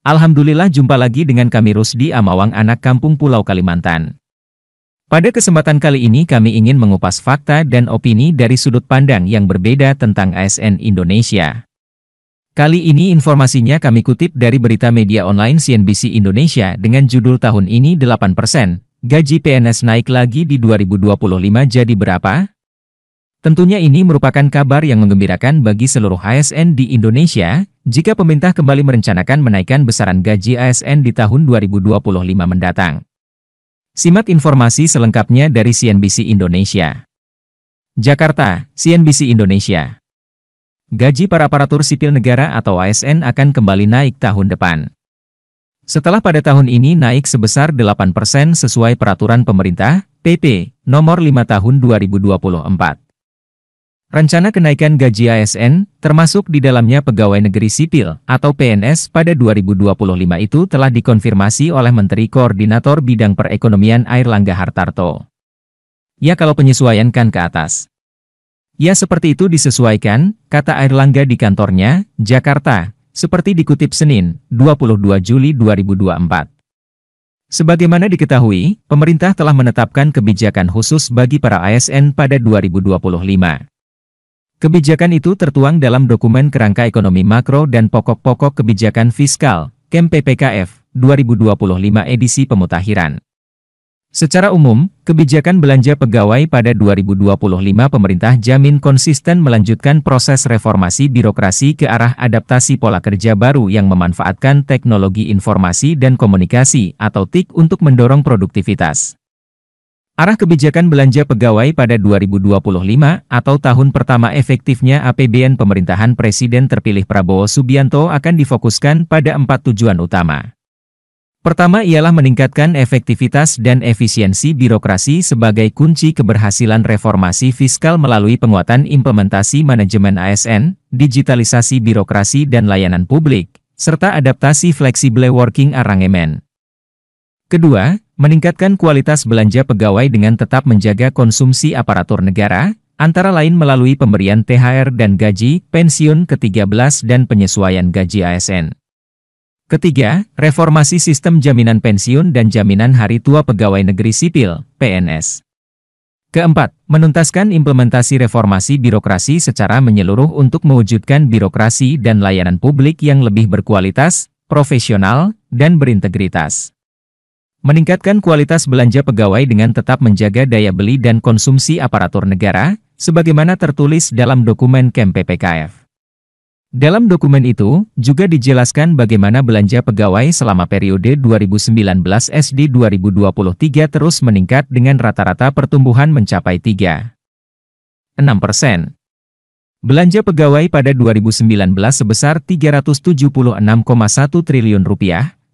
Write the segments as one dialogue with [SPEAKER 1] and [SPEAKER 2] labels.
[SPEAKER 1] Alhamdulillah jumpa lagi dengan kami Rusdi Amawang anak kampung Pulau Kalimantan. Pada kesempatan kali ini kami ingin mengupas fakta dan opini dari sudut pandang yang berbeda tentang ASN Indonesia. Kali ini informasinya kami kutip dari berita media online CNBC Indonesia dengan judul tahun ini 8%, gaji PNS naik lagi di 2025 jadi berapa? Tentunya ini merupakan kabar yang menggembirakan bagi seluruh ASN di Indonesia, jika pemerintah kembali merencanakan menaikkan besaran gaji ASN di tahun 2025 mendatang. Simak informasi selengkapnya dari CNBC Indonesia. Jakarta, CNBC Indonesia. Gaji para aparatur sipil negara atau ASN akan kembali naik tahun depan. Setelah pada tahun ini naik sebesar 8% sesuai peraturan pemerintah, PP, nomor 5 tahun 2024. Rencana kenaikan gaji ASN, termasuk di dalamnya pegawai negeri sipil atau PNS pada 2025 itu telah dikonfirmasi oleh Menteri Koordinator Bidang Perekonomian Air Langga Hartarto. Ya kalau penyesuaian kan ke atas. Ya seperti itu disesuaikan, kata Air Langga di kantornya, Jakarta, seperti dikutip Senin, 22 Juli 2024. Sebagaimana diketahui, pemerintah telah menetapkan kebijakan khusus bagi para ASN pada 2025. Kebijakan itu tertuang dalam dokumen kerangka ekonomi makro dan pokok-pokok kebijakan fiskal, KEM PPKF, 2025 edisi pemutakhiran. Secara umum, kebijakan belanja pegawai pada 2025 pemerintah jamin konsisten melanjutkan proses reformasi birokrasi ke arah adaptasi pola kerja baru yang memanfaatkan teknologi informasi dan komunikasi atau TIK untuk mendorong produktivitas. Arah kebijakan belanja pegawai pada 2025 atau tahun pertama efektifnya APBN pemerintahan Presiden terpilih Prabowo Subianto akan difokuskan pada empat tujuan utama. Pertama ialah meningkatkan efektivitas dan efisiensi birokrasi sebagai kunci keberhasilan reformasi fiskal melalui penguatan implementasi manajemen ASN, digitalisasi birokrasi dan layanan publik, serta adaptasi fleksible working arrangement. Kedua, meningkatkan kualitas belanja pegawai dengan tetap menjaga konsumsi aparatur negara, antara lain melalui pemberian THR dan gaji, pensiun ke-13 dan penyesuaian gaji ASN. Ketiga, reformasi sistem jaminan pensiun dan jaminan hari tua pegawai negeri sipil, PNS. Keempat, menuntaskan implementasi reformasi birokrasi secara menyeluruh untuk mewujudkan birokrasi dan layanan publik yang lebih berkualitas, profesional, dan berintegritas. Meningkatkan kualitas belanja pegawai dengan tetap menjaga daya beli dan konsumsi aparatur negara, sebagaimana tertulis dalam dokumen KEM PPKF. Dalam dokumen itu, juga dijelaskan bagaimana belanja pegawai selama periode 2019 SD 2023 terus meningkat dengan rata-rata pertumbuhan mencapai 3,6%. persen. Belanja pegawai pada 2019 sebesar 376,1 triliun rupiah,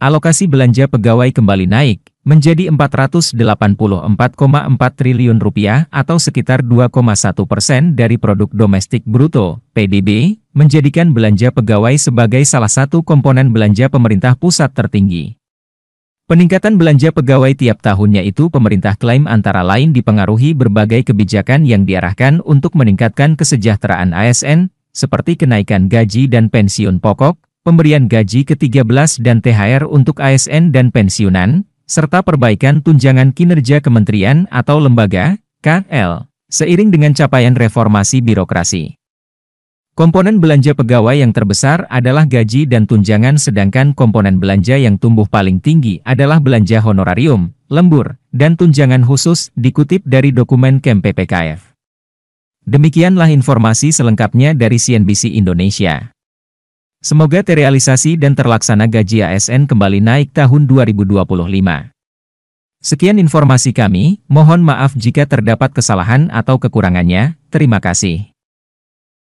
[SPEAKER 1] alokasi belanja pegawai kembali naik, menjadi 484,4 triliun rupiah atau sekitar 2,1 persen dari produk domestik bruto, PDB, menjadikan belanja pegawai sebagai salah satu komponen belanja pemerintah pusat tertinggi. Peningkatan belanja pegawai tiap tahunnya itu pemerintah klaim antara lain dipengaruhi berbagai kebijakan yang diarahkan untuk meningkatkan kesejahteraan ASN, seperti kenaikan gaji dan pensiun pokok, pemberian gaji ke-13 dan THR untuk ASN dan pensiunan, serta perbaikan tunjangan kinerja kementerian atau lembaga, KL, seiring dengan capaian reformasi birokrasi. Komponen belanja pegawai yang terbesar adalah gaji dan tunjangan sedangkan komponen belanja yang tumbuh paling tinggi adalah belanja honorarium, lembur, dan tunjangan khusus dikutip dari dokumen KEM Demikianlah informasi selengkapnya dari CNBC Indonesia. Semoga terrealisasi dan terlaksana gaji ASN kembali naik tahun 2025. Sekian informasi kami, mohon maaf jika terdapat kesalahan atau kekurangannya, terima kasih.